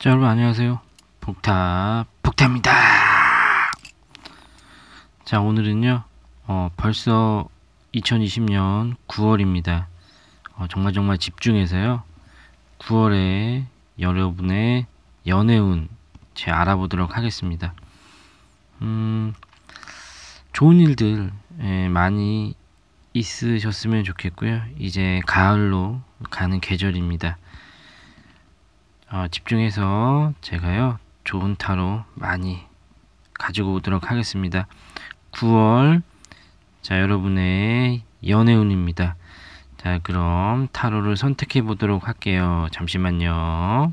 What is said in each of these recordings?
자 여러분 안녕하세요 복탑 복탑입니다 자 오늘은요 어, 벌써 2020년 9월입니다 어, 정말 정말 집중해서요 9월에 여러분의 연애운 제 알아보도록 하겠습니다 음 좋은 일들 예, 많이 있으셨으면 좋겠고요 이제 가을로 가는 계절입니다 어, 집중해서 제가요 좋은 타로 많이 가지고 오도록 하겠습니다. 9월 자 여러분의 연애운입니다. 자 그럼 타로를 선택해 보도록 할게요. 잠시만요.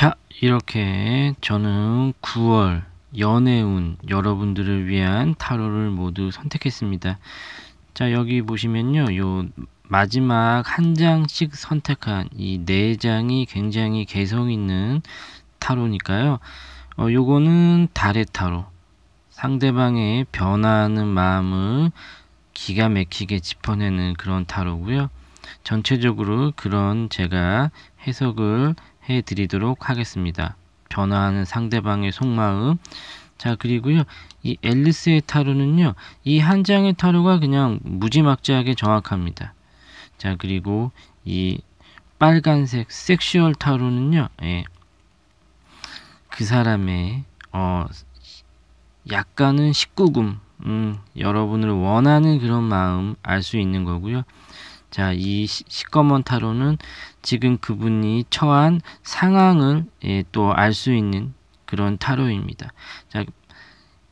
자 이렇게 저는 9월 연애운 여러분들을 위한 타로를 모두 선택했습니다. 자 여기 보시면요. 요 마지막 한 장씩 선택한 이 네 장이 굉장히 개성 있는 타로니까요. 어, 요거는 달의 타로. 상대방의 변화하는 마음을 기가 막히게 짚어내는 그런 타로고요. 전체적으로 그런 제가 해석을 해 드리도록 하겠습니다. 변화하는 상대방의 속마음. 자, 그리고요. 이 앨리스의 타로는요. 이 한 장의 타로가 그냥 무지막지하게 정확합니다. 자, 그리고 이 빨간색 섹슈얼 타로는요. 예. 그 사람의 어 약간은 19금 음, 여러분을 원하는 그런 마음 알 수 있는 거고요. 자, 이 시, 시꺼먼 타로는 지금 그분이 처한 상황을 예, 또알 수 있는 그런 타로입니다. 자,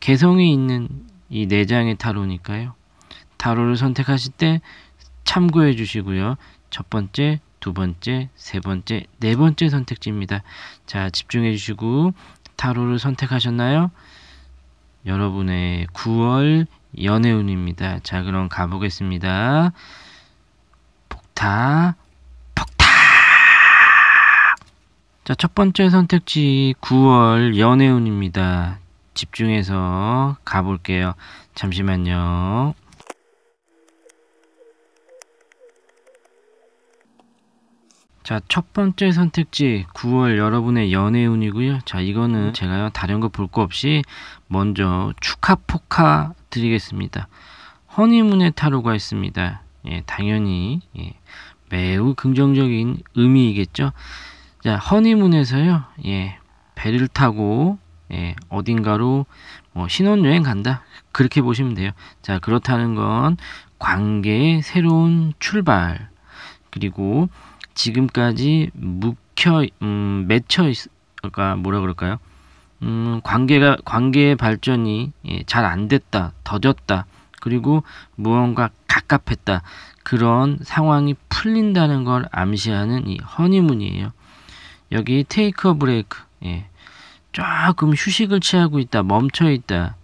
개성이 있는 이내 네 장의 타로니까요. 타로를 선택하실 때 참고해 주시고요. 첫 번째, 두 번째, 세 번째, 네 번째 선택지입니다. 자, 집중해 주시고 타로를 선택하셨나요? 여러분의 9월 연애운입니다. 자, 그럼 가보겠습니다. 기타 폭탄 자, 첫 번째 선택지 9월 연애운입니다. 집중해서 가볼게요. 잠시만요. 자, 첫 번째 선택지 9월 여러분의 연애운이고요. 자, 이거는 제가요. 다른 거 볼 거 없이 먼저 축하 포카 드리겠습니다. 허니문의 타로가 있습니다. 예, 당연히 예, 매우 긍정적인 의미이겠죠. 자, 허니문에서요. 예, 배를 타고 예, 어딘가로 뭐 신혼여행 간다. 그렇게 보시면 돼요. 자, 그렇다는 건 관계의 새로운 출발. 그리고 지금까지 묵혀 음, 맺혀 있, 그러니까 뭐라 그럴까요? 음, 관계가 관계의 발전이 예, 잘 안 됐다. 더뎠다. 그리고 무언가 갑갑했다. 그런 상황이 풀린다는 걸 암시하는 이 허니문이에요. 여기 테이크 어 브레이크. 예. 조금 휴식을 취하고 있다. 멈춰 있다.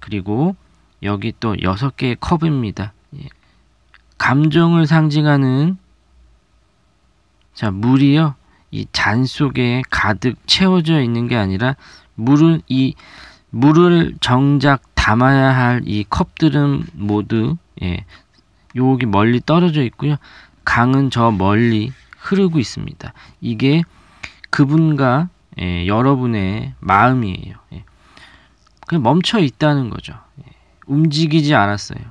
그리고 여기 또 여섯 개의 컵입니다. 예. 감정을 상징하는 자, 물이요. 이 잔 속에 가득 채워져 있는 게 아니라 물은 이 물을 정작 담아야 할 이 컵들은 모두 예, 여기 멀리 떨어져 있고요. 강은 저 멀리 흐르고 있습니다. 이게 그분과 예, 여러분의 마음이에요. 예. 그냥 멈춰 있다는 거죠. 예. 움직이지 않았어요.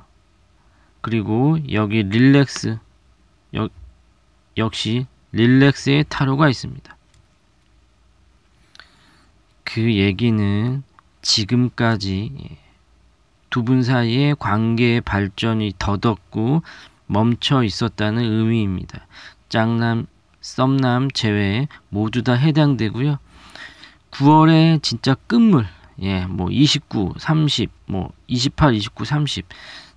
그리고 여기 릴렉스 여, 역시 릴렉스의 타로가 있습니다. 그 얘기는 지금까지 예, 두분 사이의 관계의 발전이 더덥고 멈춰 있었다는 의미입니다. 짱남, 썸남 제외 모두 다 해당되고요. 9월에 진짜 끝물, 예, 뭐 29, 30, 뭐 28, 29, 30.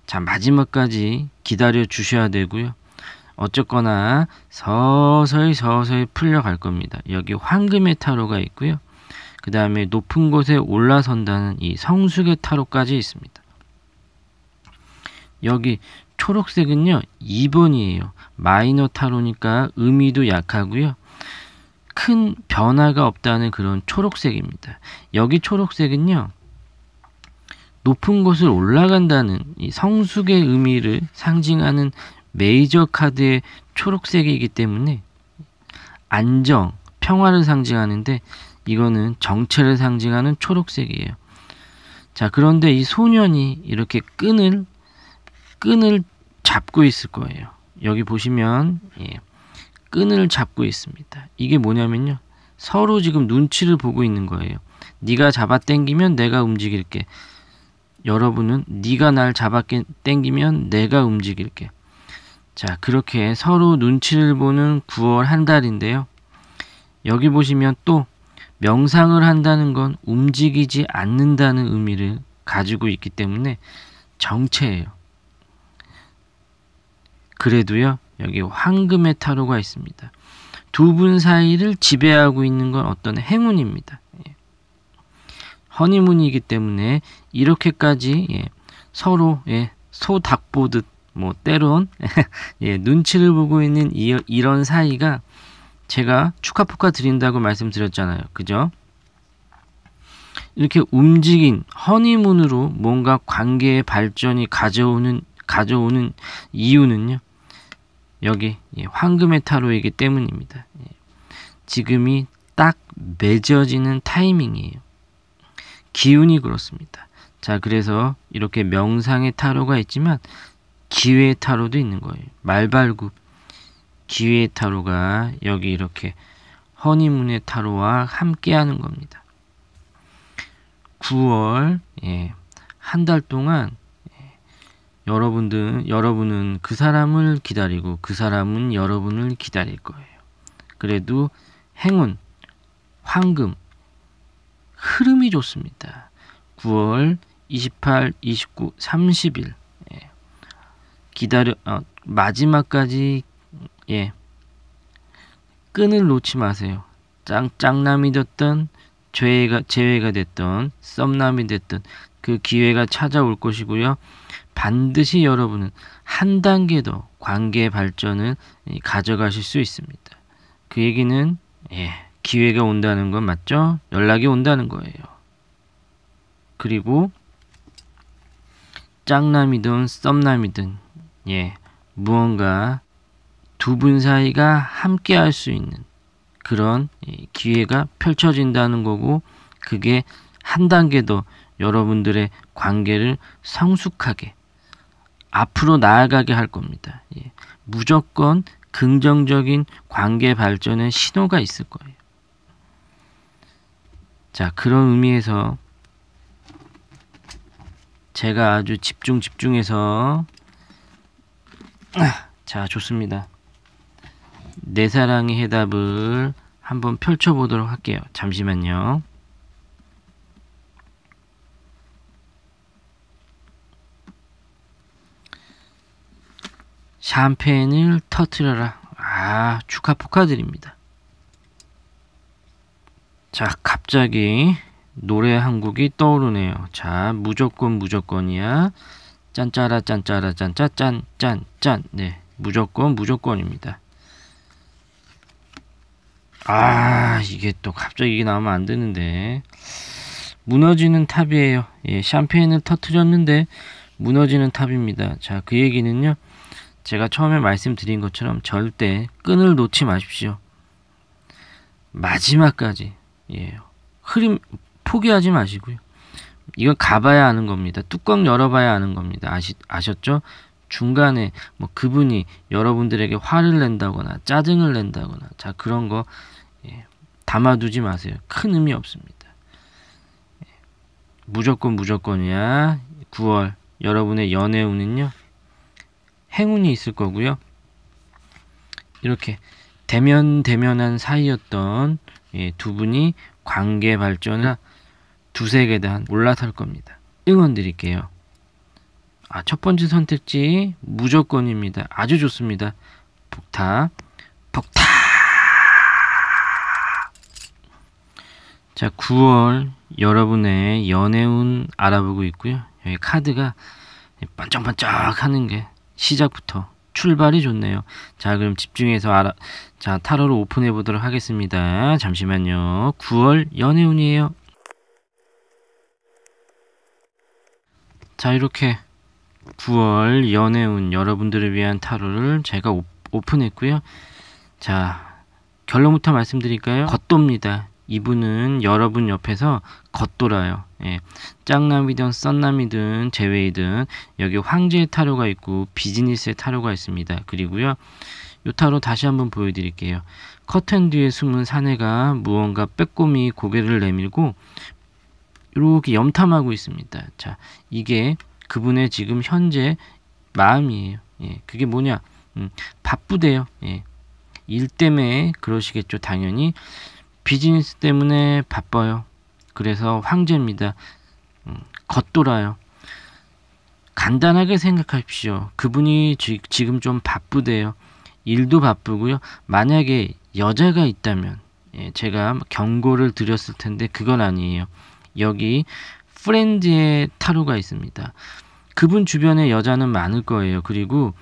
자, 마지막까지 기다려 주셔야 되고요. 어쨌거나 서서히 서서히 풀려갈 겁니다. 여기 황금의 타로가 있고요. 그 다음에 높은 곳에 올라선다는 이 성숙의 타로까지 있습니다. 여기 초록색은요 2번이에요. 마이너 타로니까 의미도 약하고요. 큰 변화가 없다는 그런 초록색입니다. 여기 초록색은요. 높은 곳을 올라간다는 성숙의 의미를 상징하는 메이저 카드의 초록색이기 때문에 안정, 평화를 상징하는데 이거는 정체를 상징하는 초록색이에요. 자, 그런데 이 소년이 이렇게 끈을 끈을 잡고 있을 거예요. 여기 보시면 예, 끈을 잡고 있습니다. 이게 뭐냐면요. 서로 지금 눈치를 보고 있는 거예요. 네가 잡아 당기면 내가 움직일게. 여러분은 네가 날 잡아 당기면 내가 움직일게. 자, 그렇게 서로 눈치를 보는 9월 한 달인데요. 여기 보시면 또 명상을 한다는 건 움직이지 않는다는 의미를 가지고 있기 때문에 정체예요. 그래도요, 여기 황금의 타로가 있습니다. 두 분 사이를 지배하고 있는 건 어떤 행운입니다. 예. 허니문이기 때문에 이렇게까지 예. 서로 예. 소닭 보듯 뭐 때론 예. 눈치를 보고 있는 이, 이런 사이가 제가 축하포카 드린다고 말씀드렸잖아요. 그죠? 이렇게 움직인 허니문으로 뭔가 관계의 발전이 가져오는 가져오는 이유는요. 여기 예, 황금의 타로이기 때문입니다. 예, 지금이 딱 맺어지는 타이밍이에요. 기운이 그렇습니다. 자, 그래서 이렇게 명상의 타로가 있지만 기회의 타로도 있는 거예요. 말발굽 기회의 타로가 여기 이렇게 허니문의 타로와 함께 하는 겁니다. 9월 예, 한 달 동안 여러분들, 여러분은 그 사람을 기다리고 그 사람은 여러분을 기다릴 거예요. 그래도 행운, 황금, 흐름이 좋습니다. 9월 28, 29, 30일. 예. 기다려, 어, 마지막까지, 예. 끈을 놓지 마세요. 짱, 짱남이 됐던, 죄가, 재회가 됐던, 썸남이 됐던, 그 기회가 찾아올 것이고요. 반드시 여러분은 한 단계 더 관계 발전을 가져가실 수 있습니다. 그 얘기는 예, 기회가 온다는 건 맞죠? 연락이 온다는 거예요. 그리고 짝남이든 썸남이든 예, 무언가 두 분 사이가 함께 할 수 있는 그런 기회가 펼쳐진다는 거고 그게 한 단계 더 여러분들의 관계를 성숙하게 앞으로 나아가게 할 겁니다. 예. 무조건 긍정적인 관계 발전의 신호가 있을 거예요. 자, 그런 의미에서 제가 아주 집중 집중해서 자, 좋습니다. 내 사랑의 해답을 한번 펼쳐보도록 할게요. 잠시만요. 샴페인을 터트려라. 아, 축하 포하드립니다 자, 갑자기 노래 한 곡이 떠오르네요. 자, 무조건 무조건이야. 짠짜라 짠짜라 짠짜 짠짠짠. 네, 무조건 무조건입니다. 아, 이게 또 갑자기 이게 나오면 안 되는데. 무너지는 탑이에요. 예, 샴페인을 터트렸는데 무너지는 탑입니다. 자, 그 얘기는요. 제가 처음에 말씀드린 것처럼 절대 끈을 놓지 마십시오. 마지막까지 예. 흐름 포기하지 마시고요. 이건 가봐야 아는 겁니다. 뚜껑 열어봐야 아는 겁니다. 아시, 아셨죠? 중간에 뭐 그분이 여러분들에게 화를 낸다거나 짜증을 낸다거나 자 그런 거 예. 담아두지 마세요. 큰 의미 없습니다. 예. 무조건 무조건이야. 9월 여러분의 연애운은요. 행운이 있을 거고요. 이렇게 대면 대면한 사이였던 예, 두 분이 관계 발전을나 두세 계단 올라설 겁니다. 응원 드릴게요. 아, 첫 번째 선택지 무조건입니다. 아주 좋습니다. 폭타폭타 자, 9월 여러분의 연애운 알아보고 있고요. 여기 카드가 반짝반짝 하는 게 시작부터 출발이 좋네요. 자 그럼 집중해서 알아 자타로를 오픈해 보도록 하겠습니다. 잠시만요. 9월 연애운이에요. 자 이렇게 9월 연애운 여러분들을 위한 타로를 제가 오, 오픈했고요. 자 결론부터 말씀드릴까요? 겉돕니다. 이분은 여러분 옆에서 겉돌아요. 예. 짱남이든 썬남이든 제외이든 여기 황제의 타로가 있고 비즈니스의 타로가 있습니다. 그리고요. 요 타로 다시 한번 보여드릴게요. 커튼 뒤에 숨은 사내가 무언가 빼꼼히 고개를 내밀고 이렇게 염탐하고 있습니다. 자, 이게 그분의 지금 현재 마음이에요. 예, 그게 뭐냐? 음, 바쁘대요. 예. 일 때문에 그러시겠죠. 당연히 비즈니스 때문에 바빠요. 그래서 황제입니다. 음, 겉돌아요. 간단하게 생각하십시오. 그분이 지, 지금 좀 바쁘대요. 일도 바쁘고요. 만약에 여자가 있다면 예, 제가 경고를 드렸을 텐데 그건 아니에요. 여기 프렌즈의 타로가 있습니다. 그분 주변에 여자는 많을 거예요. 그리고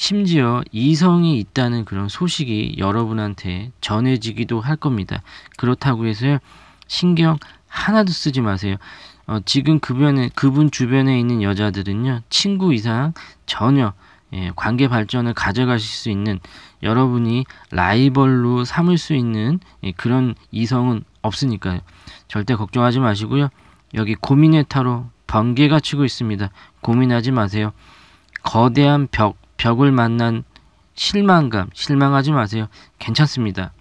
심지어 이성이 있다는 그런 소식이 여러분한테 전해지기도 할 겁니다. 그렇다고 해서 신경 하나도 쓰지 마세요. 어, 지금 그변에, 그분 주변에 있는 여자들은요, 친구 이상 전혀 예, 관계 발전을 가져가실 수 있는 여러분이 라이벌로 삼을 수 있는 예, 그런 이성은 없으니까요. 절대 걱정하지 마시고요. 여기 고민의 타로 번개가 치고 있습니다. 고민하지 마세요. 거대한 벽 벽을 만난 실망감, 실망하지 마세요. 괜찮습니다.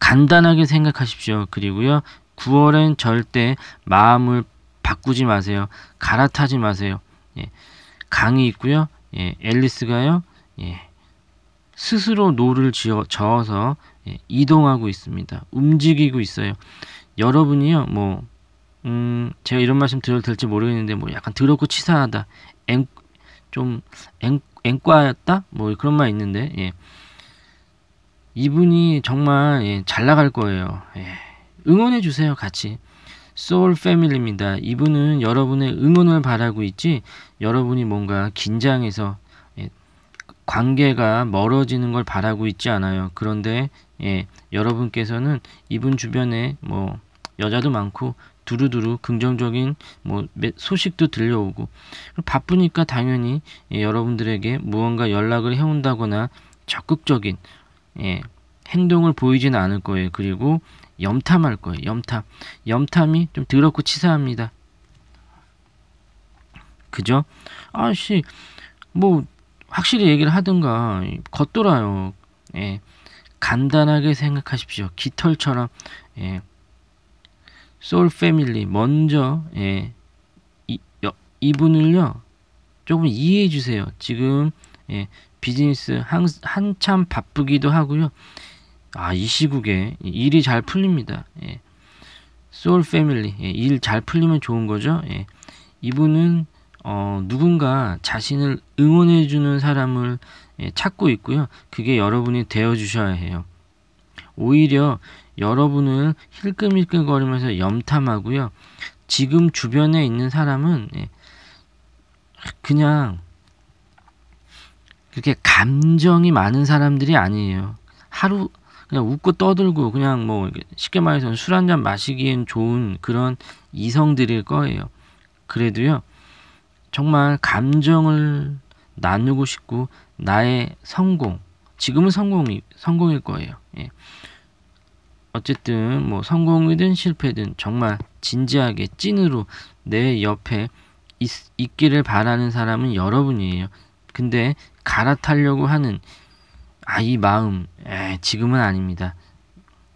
간단하게 생각하십시오. 그리고요. 9월엔 절대 마음을 바꾸지 마세요. 갈아타지 마세요. 예. 강이 있고요. 예. 앨리스가요. 예. 스스로 노를 지어, 저어서 예. 이동하고 있습니다. 움직이고 있어요. 여러분이요. 뭐 음, 제가 이런 말씀 드려도 될지 모르겠는데 뭐 약간 더럽고 치사하다. 앵, 좀 앵, 앵과였다? 뭐 그런 말 있는데 예. 이분이 정말 예, 잘 나갈 거예요. 예. 응원해 주세요, 같이. 소울 패밀리입니다. 이분은 여러분의 응원을 바라고 있지 여러분이 뭔가 긴장해서 예, 관계가 멀어지는 걸 바라고 있지 않아요. 그런데 예, 여러분께서는 이분 주변에 뭐 여자도 많고 두루두루 긍정적인 뭐 소식도 들려오고 바쁘니까 당연히 예, 여러분들에게 무언가 연락을 해온다거나 적극적인 예, 행동을 보이지는 않을 거예요. 그리고 염탐할 거예요. 염탐. 염탐이 좀 더럽고 치사합니다. 그죠? 아씨, 뭐, 확실히 얘기를 하든가, 겉돌아요. 예. 간단하게 생각하십시오. 깃털처럼, 예. 소울 패밀리 먼저 예, 이, 여, 이분을요 조금 이해해 주세요. 지금 예, 비즈니스 한, 한참 바쁘기도 하고요. 아이 시국에 일이 잘 풀립니다. 예. 소울 패밀리 예, 일잘 풀리면 좋은 거죠. 예. 이분은 어, 누군가 자신을 응원해 주는 사람을 예, 찾고 있고요. 그게 여러분이 되어 주셔야 해요. 오히려 여러분은 힐끔힐끔거리면서 염탐하고요. 지금 주변에 있는 사람은 예, 그냥 그렇게 감정이 많은 사람들이 아니에요. 하루 그냥 웃고 떠들고 그냥 뭐 쉽게 말해서 술 한잔 마시기엔 좋은 그런 이성들일 거예요. 그래도요. 정말 감정을 나누고 싶고 나의 성공 지금은 성공이 성공일 거예요. 예. 어쨌든 뭐 성공이든 실패든 정말 진지하게 찐으로 내 옆에 있, 있기를 바라는 사람은 여러분이에요. 근데 갈아타려고 하는 아이 마음 에, 지금은 아닙니다.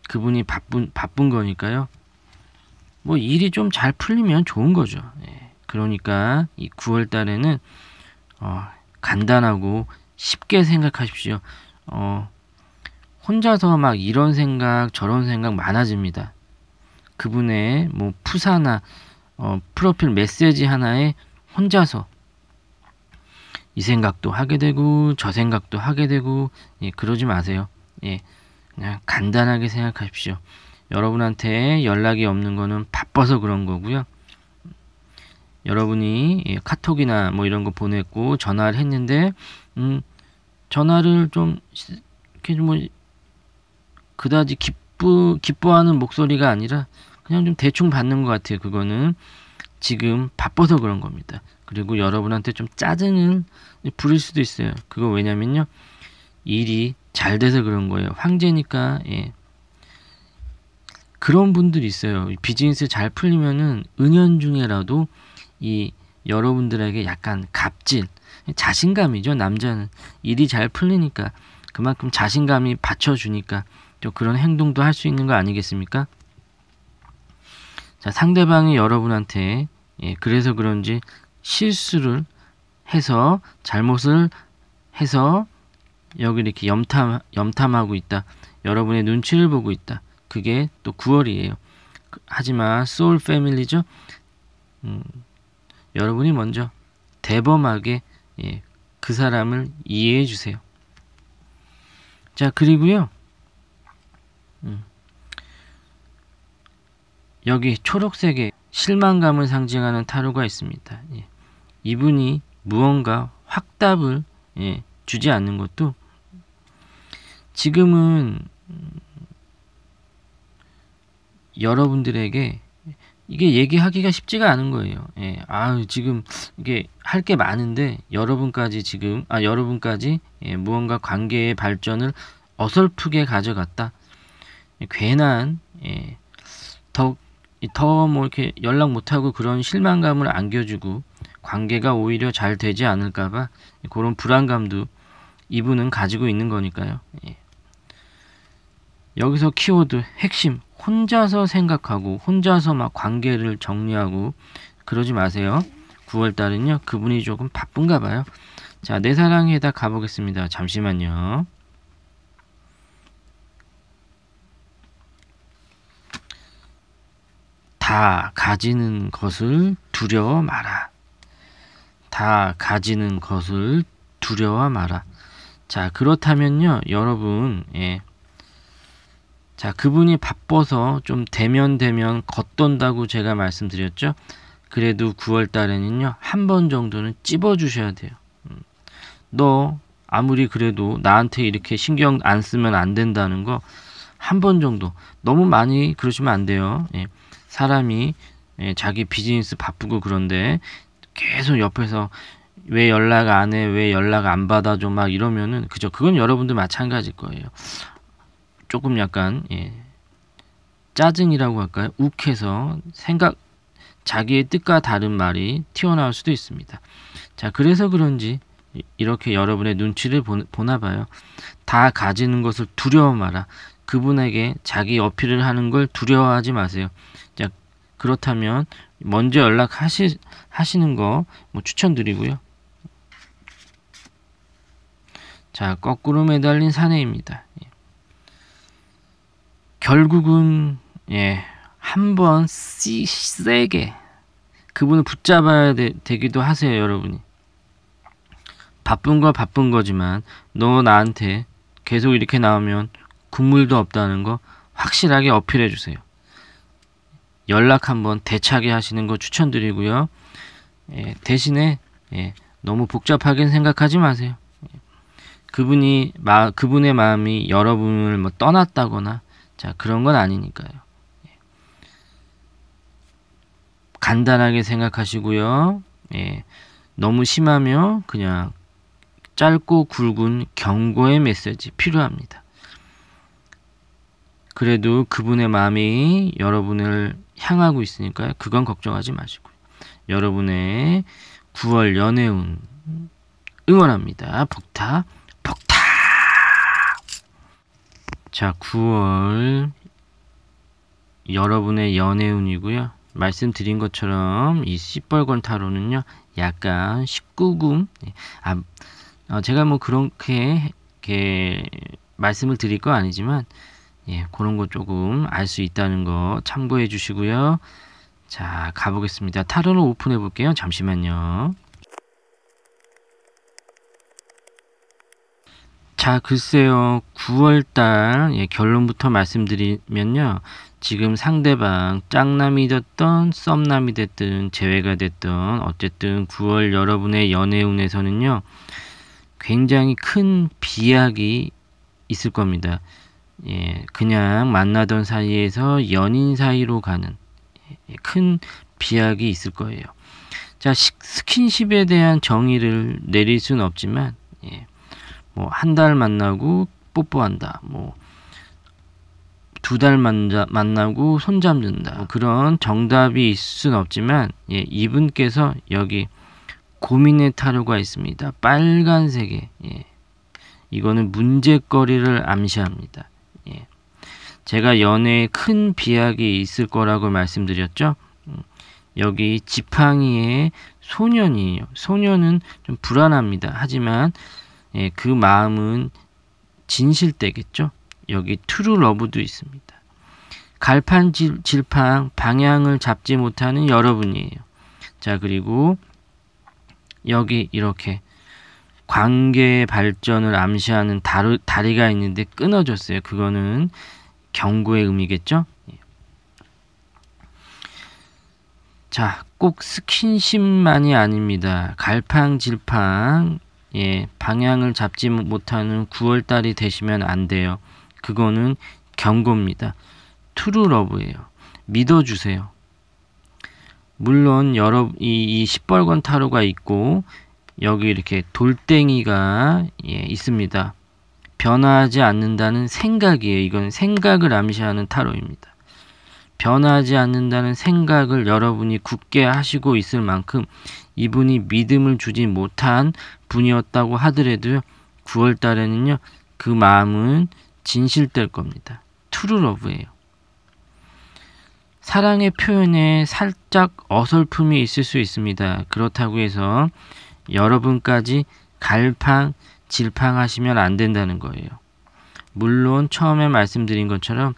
그분이 바쁜 바쁜 거니까요. 뭐 일이 좀 잘 풀리면 좋은 거죠. 예. 그러니까 이 9월 달에는 어, 간단하고 쉽게 생각하십시오. 어, 혼자서 막 이런 생각 저런 생각 많아집니다. 그분의 뭐 푸사나 어, 프로필 메시지 하나에 혼자서 이 생각도 하게 되고 저 생각도 하게 되고 예, 그러지 마세요. 예, 그냥 간단하게 생각하십시오. 여러분한테 연락이 없는 거는 바빠서 그런 거고요. 여러분이 예, 카톡이나 뭐 이런 거 보냈고 전화를 했는데 음, 전화를 좀 이렇게 뭐 그다지 기쁘 기뻐하는 목소리가 아니라 그냥 좀 대충 받는 것 같아요. 그거는 지금 바빠서 그런 겁니다. 그리고 여러분한테 좀짜증을 부릴 수도 있어요. 그거 왜냐면요. 일이 잘 돼서 그런 거예요. 황제니까, 예. 그런 분들 있어요. 비즈니스 잘 풀리면은 은연중에라도 이 여러분들에게 약간 갑질, 자신감이죠. 남자는. 일이 잘 풀리니까. 그만큼 자신감이 받쳐주니까 또 그런 행동도 할 수 있는 거 아니겠습니까? 자, 상대방이 여러분한테 예, 그래서 그런지 실수를 해서 잘못을 해서 여기 이렇게 염탐 염탐하고 있다. 여러분의 눈치를 보고 있다. 그게 또 9월이에요. 그, 하지만 소울 패밀리죠. 음, 여러분이 먼저 대범하게 예, 그 사람을 이해해 주세요. 자 그리고요. 여기 초록색의 실망감을 상징하는 타로가 있습니다. 예. 이분이 무언가 확답을 예, 주지 않는 것도 지금은 음, 여러분들에게 이게 얘기하기가 쉽지가 않은 거예요. 예, 아 지금 이게 할 게 많은데 여러분까지 지금 아 여러분까지 예, 무언가 관계의 발전을 어설프게 가져갔다. 예, 괜한 예, 더더 뭐 이렇게 연락 못하고 그런 실망감을 안겨주고 관계가 오히려 잘 되지 않을까봐 그런 불안감도 이분은 가지고 있는 거니까요. 예. 여기서 키워드 핵심 혼자서 생각하고 혼자서 막 관계를 정리하고 그러지 마세요. 9월달은요 그분이 조금 바쁜가 봐요. 자내 사랑에다 가보겠습니다. 잠시만요. 다 가지는 것을 두려워 마라. 다 가지는 것을 두려워 마라. 자, 그렇다면요, 여러분, 예. 자, 그분이 바빠서 좀 대면 대면 걷던다고 제가 말씀드렸죠. 그래도 9월 달에는요, 한 번 정도는 찝어 주셔야 돼요. 음. 너 아무리 그래도 나한테 이렇게 신경 안 쓰면 안 된다는 거 한 번 정도 너무 많이 그러시면 안 돼요. 예. 사람이 예, 자기 비즈니스 바쁘고 그런데 계속 옆에서 왜 연락 안 해? 왜 연락 안 받아줘? 막 이러면은 그죠? 그건 여러분들 마찬가지일 거예요. 조금 약간 예, 짜증이라고 할까요? 욱해서 생각 자기의 뜻과 다른 말이 튀어나올 수도 있습니다. 자, 그래서 그런지 이렇게 여러분의 눈치를 보나 봐요. 다 가지는 것을 두려워 마라. 그분에게 자기 어필을 하는 걸 두려워하지 마세요. 그렇다면 먼저 연락하시 는거뭐 추천드리고요. 자, 거꾸로 매달린 사내입니다. 예. 결국은 예, 한번 세게 그분을 붙잡아야 되, 기도 하세요, 여러분이. 바쁜 거 바쁜 거지만 너 나한테 계속 이렇게 나오면 국물도 없다는 거 확실하게 어필해 주세요. 연락 한번 대차게 하시는 거 추천드리고요. 예, 대신에 예, 너무 복잡하게 생각하지 마세요. 예, 그분이 마, 그분의 마음이 여러분을 뭐 떠났다거나 자 그런 건 아니니까요. 예. 간단하게 생각하시고요. 예, 너무 심하며 그냥 짧고 굵은 경고의 메시지 필요합니다. 그래도 그분의 마음이 여러분을 향하고 있으니까요. 그건 걱정하지 마시고 여러분의 9월 연애운 응원합니다. 폭타 폭타. 자, 9월 여러분의 연애운이고요. 말씀드린 것처럼 이시뻘건 타로는요. 약간 19금 예. 아 어, 제가 뭐 그렇게 말씀을 드릴 건 아니지만 예, 그런 거 조금 알 수 있다는 거 참고해 주시고요. 자, 가보겠습니다. 타로를 오픈해 볼게요. 잠시만요. 자, 글쎄요. 9월달 예, 결론부터 말씀드리면요. 지금 상대방 짱남이 됐던 썸남이 됐든 재회가 됐던 어쨌든 9월 여러분의 연애운에서는요. 굉장히 큰 비약이 있을 겁니다. 예, 그냥 만나던 사이에서 연인 사이로 가는 예, 큰 비약이 있을 거예요. 자, 스킨십에 대한 정의를 내릴 수는 없지만, 예, 뭐, 한 달 만나고 뽀뽀한다, 뭐, 두 달 만나고 손잡는다, 뭐 그런 정답이 있을 수는 없지만, 예, 이분께서 여기 고민의 타로가 있습니다. 빨간색에, 예, 이거는 문제거리를 암시합니다. 제가 연애에 큰 비약이 있을 거라고 말씀드렸죠. 음, 여기 지팡이에 소년이에요. 소년은 좀 불안합니다. 하지만 예, 그 마음은 진실되겠죠. 여기 트루러브도 있습니다. 갈판 질, 팡 방향을 잡지 못하는 여러분이에요. 자 그리고 여기 이렇게 관계의 발전을 암시하는 다리, 다리가 있는데 끊어졌어요. 그거는 경고의 의미겠죠? 자, 꼭 스킨십만이 아닙니다. 갈팡질팡, 예, 방향을 잡지 못하는 9월달이 되시면 안 돼요. 그거는 경고입니다. 트루러브예요. 믿어주세요. 물론 여러 이, 이 시뻘건 타로가 있고 여기 이렇게 돌덩이가 예, 있습니다. 변화하지 않는다는 생각이에요. 이건 생각을 암시하는 타로입니다. 변하지 않는다는 생각을 여러분이 굳게 하시고 있을 만큼 이분이 믿음을 주지 못한 분이었다고 하더라도 9월 달에는요. 그 마음은 진실될 겁니다. 투르러브예요. 사랑의 표현에 살짝 어설픔이 있을 수 있습니다. 그렇다고 해서 여러분까지 갈팡 질팡하시면 안 된다는 거예요. 물론 처음에 말씀드린 것처럼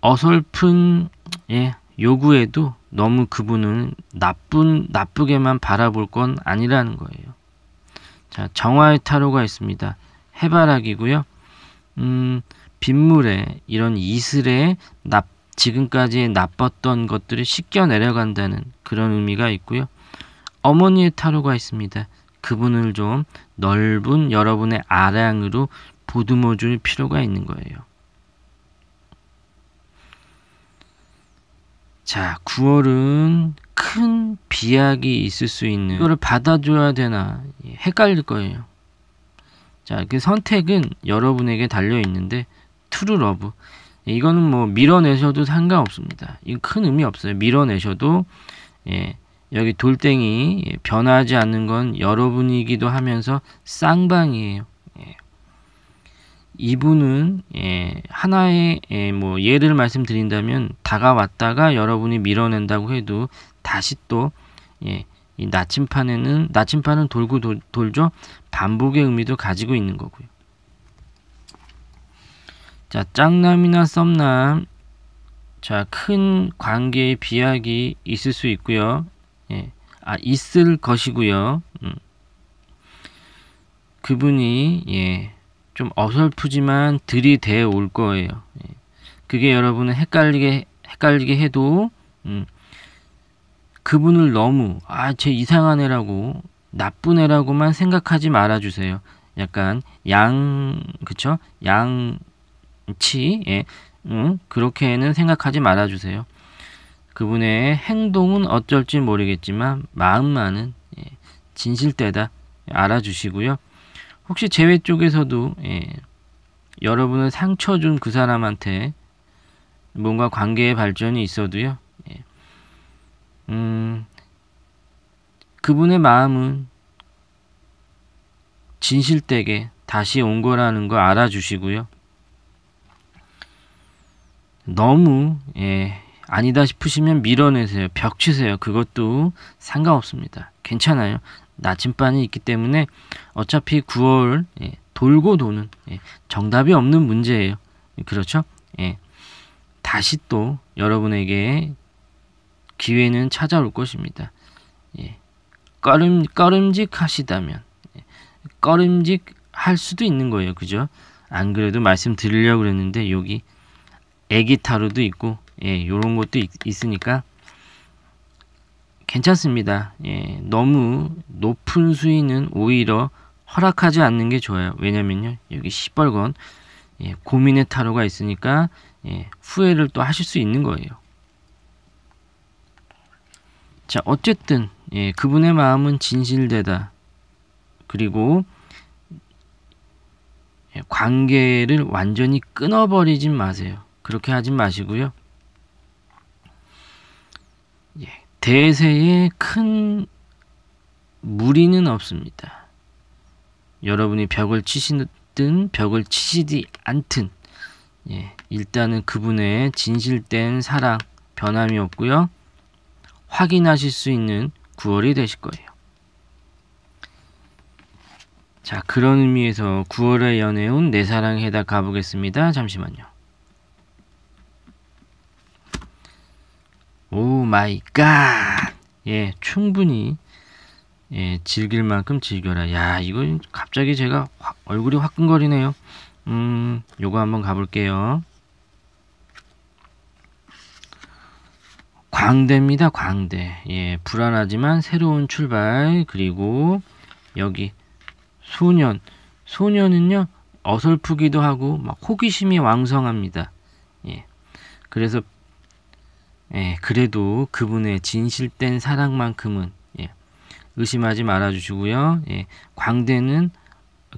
어설픈 예, 요구에도 너무 그분은 나쁜 나쁘게만 바라볼 건 아니라는 거예요. 자, 정화의 타로가 있습니다. 해바라기고요. 음, 빗물에 이런 이슬에 나, 지금까지 나빴던 것들을 씻겨 내려간다는 그런 의미가 있고요. 어머니의 타로가 있습니다. 그분을 좀 넓은 여러분의 아량으로 보듬어 줄 필요가 있는 거예요. 자, 9월은 큰 비약이 있을 수 있는 이거를 받아줘야 되나 예, 헷갈릴 거예요. 자, 그 선택은 여러분에게 달려 있는데 트루 러브 이거는 뭐 밀어내셔도 상관없습니다. 이큰 의미 없어요. 밀어내셔도 예, 여기 돌덩이 변하지 않는 건 여러분이기도 하면서 쌍방이에요. 예. 이분은 예, 하나의 예, 뭐 예를 말씀드린다면 다가왔다가 여러분이 밀어낸다고 해도 다시 또 예, 이 나침판에는 나침판은 돌고 돌, 돌죠 반복의 의미도 가지고 있는 거고요. 자 짱남이나 썸남 자큰 관계의 비약이 있을 수 있고요. 아, 있을 것이고요. 음. 그분이 예, 좀 어설프지만 들이대 올 거예요. 예. 그게 여러분을 헷갈리게 헷갈리게 해도 음. 그분을 너무 아, 제 이상한 애라고 나쁜 애라고만 생각하지 말아 주세요. 약간 양 그쵸? 양치 예. 음, 그렇게는 생각하지 말아 주세요. 그분의 행동은 어쩔지 모르겠지만 마음만은 예, 진실되다 알아주시고요. 혹시 제외 쪽에서도 예, 여러분을 상처 준 그 사람한테 뭔가 관계의 발전이 있어도요. 예, 음, 그분의 마음은 진실되게 다시 온 거라는 거 알아주시고요. 너무 예, 아니다 싶으시면 밀어내세요. 벽 치세요. 그것도 상관없습니다. 괜찮아요. 나침반이 있기 때문에 어차피 9월 예, 돌고 도는 예, 정답이 없는 문제예요. 예, 그렇죠? 예. 다시 또 여러분에게 기회는 찾아올 것입니다. 예. 꺼름, 꺼름직하시다면 예. 꺼름직할 수도 있는 거예요. 그죠? 안 그래도 말씀드리려고 그랬는데 여기 애기 타로도 있고 예, 요런 것도 있, 으니까 괜찮습니다. 예, 너무 높은 수위는 오히려 허락하지 않는 게 좋아요. 왜냐면요. 여기 시뻘건 예, 고민의 타로가 있으니까 예, 후회를 또 하실 수 있는 거예요. 자, 어쨌든 예, 그분의 마음은 진실되다. 그리고 예, 관계를 완전히 끊어버리진 마세요. 그렇게 하진 마시고요. 대세에 큰 무리는 없습니다. 여러분이 벽을 치시든 벽을 치시지 않든 예, 일단은 그분의 진실된 사랑 변함이 없고요. 확인하실 수 있는 9월이 되실 거예요. 자, 그런 의미에서 9월에 연애운 내 사랑해다 가보겠습니다. 잠시만요. 오 마이 갓! 예, 충분히 예, 즐길 만큼 즐겨라. 야, 이거 갑자기 제가 확, 얼굴이 화끈거리네요. 음, 요거 한번 가볼게요. 광대입니다, 광대. 예, 불안하지만 새로운 출발. 그리고 여기 소년. 소년은요, 어설프기도 하고 막 호기심이 왕성합니다. 예. 그래서 예, 그래도 그분의 진실된 사랑만큼은 예, 의심하지 말아주시고요. 예, 광대는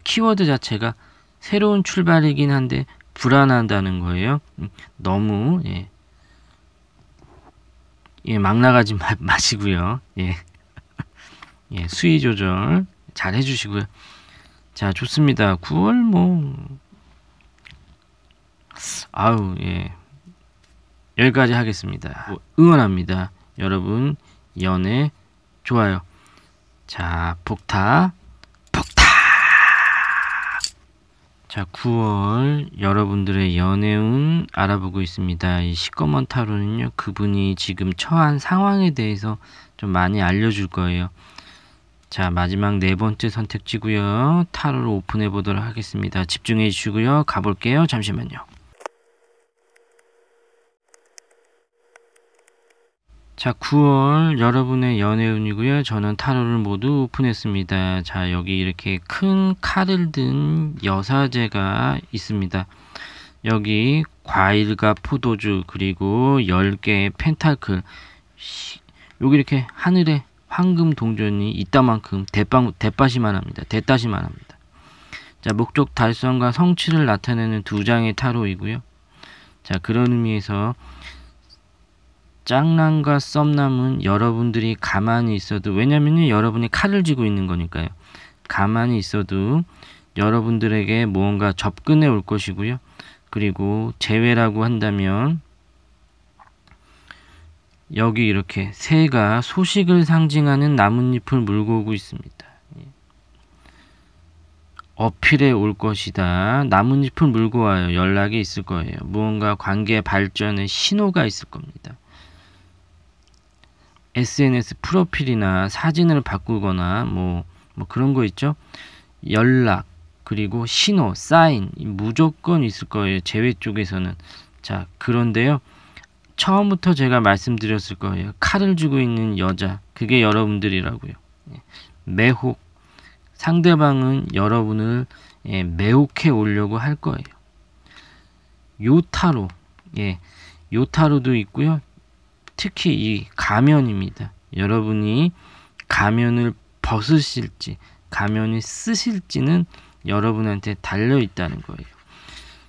키워드 자체가 새로운 출발이긴 한데 불안하다는 거예요. 음, 너무 예, 예, 막 나가지 마, 마시고요. 예. 예, 수위 조절 잘 해주시고요. 자, 좋습니다. 9월 뭐 아우 예. 여기까지 하겠습니다. 어. 응원합니다. 여러분 연애 좋아요. 자 폭타 폭타 자 9월 여러분들의 연애운 알아보고 있습니다. 이 시꺼먼 타로는요 그분이 지금 처한 상황에 대해서 좀 많이 알려줄 거예요. 자 마지막 네 번째 선택지고요 타로를 오픈해 보도록 하겠습니다. 집중해 주시고요 가볼게요 잠시만요. 자, 9월 여러분의 연애운이고요. 저는 타로를 모두 오픈했습니다. 자, 여기 이렇게 큰 칼을 든 여사제가 있습니다. 여기 과일과 포도주 그리고 10개의 펜타클 여기 이렇게 하늘에 황금 동전이 있다만큼 대빵, 대빠시만 합니다. 대따시만 합니다. 자, 목적 달성과 성취를 나타내는 두 장의 타로이고요. 자, 그런 의미에서 짱남과 썸남은 여러분들이 가만히 있어도 왜냐면은 여러분이 칼을 쥐고 있는 거니까요. 가만히 있어도 여러분들에게 무언가 접근해 올 것이고요. 그리고 제외라고 한다면 여기 이렇게 새가 소식을 상징하는 나뭇잎을 물고 오고 있습니다. 예. 어필해 올 것이다. 나뭇잎을 물고 와요. 연락이 있을 거예요. 무언가 관계 발전의 신호가 있을 겁니다. SNS 프로필이나 사진을 바꾸거나 뭐, 뭐 그런 거 있죠. 연락, 그리고 신호, 사인, 무조건 있을 거예요. 제외 쪽에서는. 자, 그런데요. 처음부터 제가 말씀드렸을 거예요. 칼을 주고 있는 여자. 그게 여러분들이라고요. 예, 매혹. 상대방은 여러분을 예, 매혹해 오려고 할 거예요. 요타로. 예. 요타로도 있고요. 특히 이 가면입니다. 여러분이 가면을 벗으실지 가면을 쓰실지는 여러분한테 달려 있다는 거예요.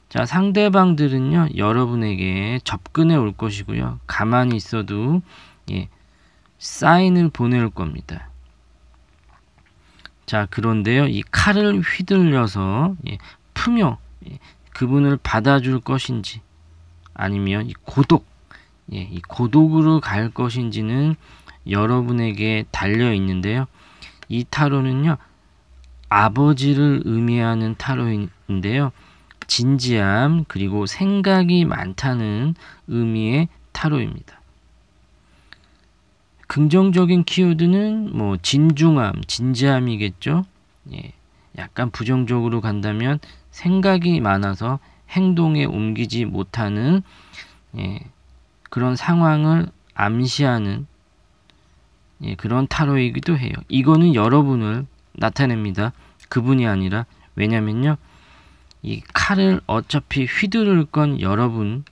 자, 상대방들은요, 여러분에게 접근해 올 것이고요. 가만히 있어도, 예, 사인을 보낼 겁니다. 자, 그런데요, 이 칼을 휘둘려서, 예, 품여, 예, 그분을 받아줄 것인지, 아니면 이 고독, 예, 이 고독으로 갈 것인지는 여러분에게 달려 있는데요. 이 타로는요, 아버지를 의미하는 타로인데요. 진지함, 그리고 생각이 많다는 의미의 타로입니다. 긍정적인 키워드는 뭐 진중함, 진지함이겠죠. 예, 약간 부정적으로 간다면 생각이 많아서 행동에 옮기지 못하는 예, 그런 상황을 암시하는 예, 그런 타로이기도 해요. 이거는 여러분을 나타냅니다. 그분이 아니라 왜냐면요. 이 칼을 어차피 휘두를 건 여러분이기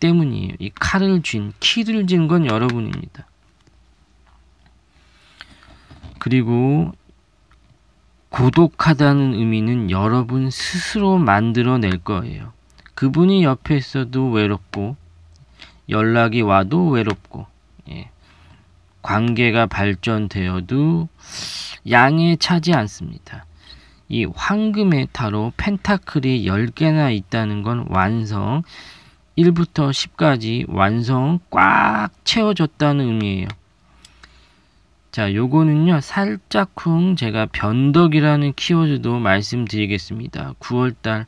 때문이에요. 이 칼을 쥔, 키를 쥔 건 여러분입니다. 그리고 고독하다는 의미는 여러분 스스로 만들어낼 거예요. 그분이 옆에 있어도 외롭고 연락이 와도 외롭고 예. 관계가 발전되어도 양해 차지 않습니다. 이 황금의 타로 펜타클이 10개나 있다는 건 완성 1부터 10까지 완성 꽉 채워졌다는 의미예요. 자, 요거는요. 살짝쿵 제가 변덕이라는 키워드도 말씀드리겠습니다. 9월달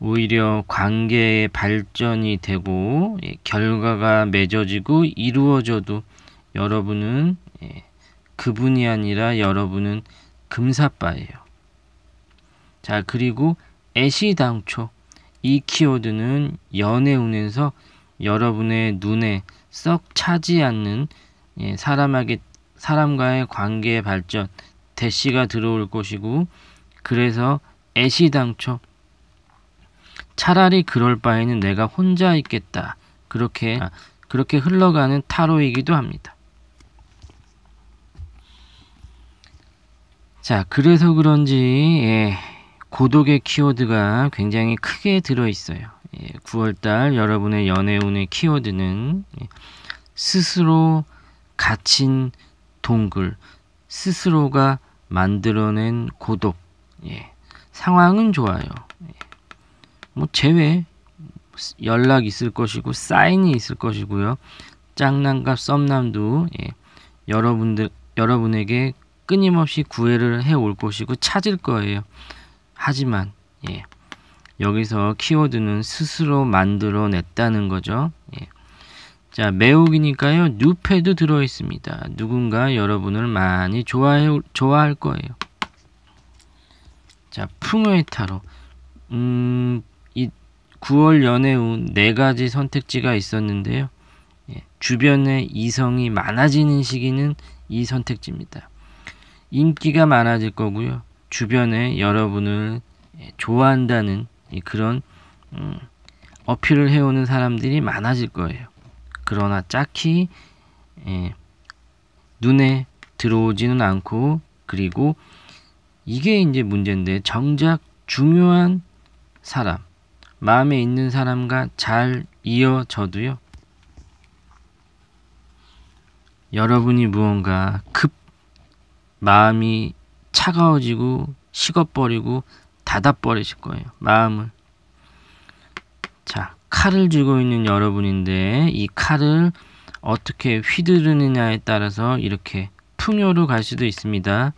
오히려 관계의 발전이 되고 예, 결과가 맺어지고 이루어져도 여러분은 예, 그분이 아니라 여러분은 금사빠예요. 자 그리고 애시당초 이 키워드는 연애운에서 여러분의 눈에 썩 차지 않는 예, 사람에게 사람과의 관계의 발전 대시가 들어올 것이고 그래서 애시당초 차라리 그럴 바에는 내가 혼자 있겠다. 그렇게 아, 그렇게 흘러가는 타로이기도 합니다. 자, 그래서 그런지 예, 고독의 키워드가 굉장히 크게 들어 있어요. 예, 9월달 여러분의 연애운의 키워드는 예, 스스로 갇힌 동굴, 스스로가 만들어낸 고독. 예, 상황은 좋아요. 뭐 제외 연락 있을 것이고 사인이 있을 것이고요. 짝남과 썸남도 예, 여러분들 여러분에게 끊임없이 구애를 해 올 것이고 찾을 거예요. 하지만 예, 여기서 키워드는 스스로 만들어냈다는 거죠. 예. 자, 매혹이니까요. 뉴페도 들어 있습니다. 누군가 여러분을 많이 좋아해 좋아할 거예요. 자, 풍요의 타로. 음, 9월 연애운 네 가지 선택지가 있었는데요. 예, 주변에 이성이 많아지는 시기는 이 선택지입니다. 인기가 많아질 거고요. 주변에 여러분을 예, 좋아한다는 그런 음, 어필을 해오는 사람들이 많아질 거예요. 그러나 짝히 예, 눈에 들어오지는 않고 그리고 이게 이제 문제인데 정작 중요한 사람 마음에 있는 사람과 잘 이어져도요. 여러분이 무언가 급 마음이 차가워지고 식어버리고 닫아버리실 거예요. 마음을. 자, 칼을 쥐고 있는 여러분인데 이 칼을 어떻게 휘두르느냐에 따라서 이렇게 풍요로 갈 수도 있습니다.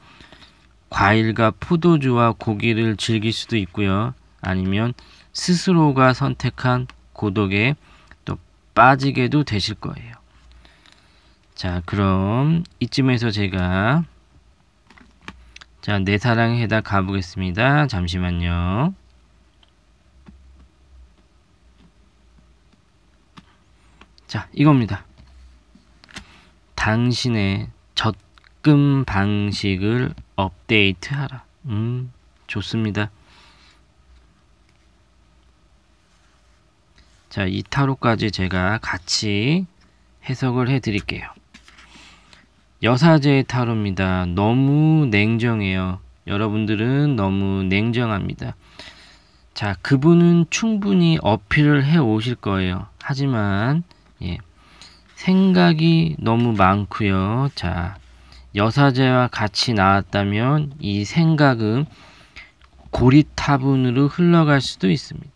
과일과 포도주와 고기를 즐길 수도 있고요. 아니면 스스로가 선택한 고독에 또 빠지게도 되실 거예요. 자, 그럼 이쯤에서 제가 자, 내사랑에 해답 가보겠습니다. 잠시만요. 자, 이겁니다. 당신의 접근 방식을 업데이트하라. 음, 좋습니다. 자, 이 타로까지 제가 같이 해석을 해 드릴게요. 여사제의 타로입니다. 너무 냉정해요. 여러분들은 너무 냉정합니다. 자, 그분은 충분히 어필을 해 오실 거예요. 하지만 예, 생각이 너무 많고요. 자, 여사제와 같이 나왔다면 이 생각은 고리타분으로 흘러갈 수도 있습니다.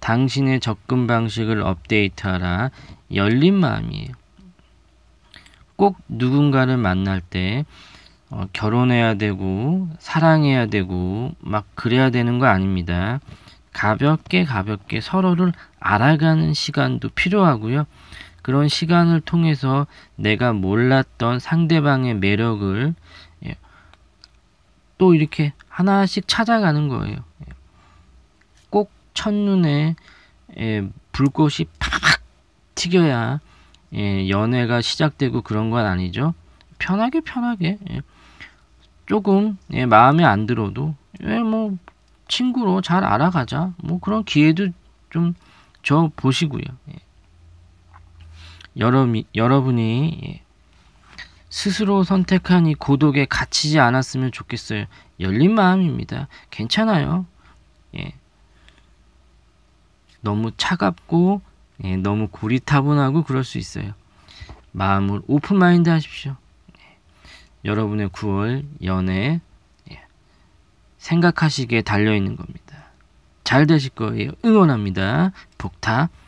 당신의 접근 방식을 업데이트하라. 열린 마음이에요. 꼭 누군가를 만날 때 어, 결혼해야 되고 사랑해야 되고 막 그래야 되는 거 아닙니다. 가볍게 가볍게 서로를 알아가는 시간도 필요하고요. 그런 시간을 통해서 내가 몰랐던 상대방의 매력을 예, 또 이렇게 하나씩 찾아가는 거예요. 첫눈에 예, 불꽃이 팍 튀겨야 예, 연애가 시작되고 그런 건 아니죠. 편하게 편하게 예. 조금 예, 마음에 안 들어도 예, 뭐 친구로 잘 알아가자 뭐 그런 기회도 좀 줘 보시고요. 예. 여러, 여러분이 예. 스스로 선택한 이 고독에 갇히지 않았으면 좋겠어요. 열린 마음입니다. 괜찮아요. 예. 너무 차갑고 예, 너무 고리타분하고 그럴 수 있어요. 마음을 오픈마인드 하십시오. 예, 여러분의 9월 연애 예, 생각하시기에 달려있는 겁니다. 잘 되실 거예요. 응원합니다. 복탑.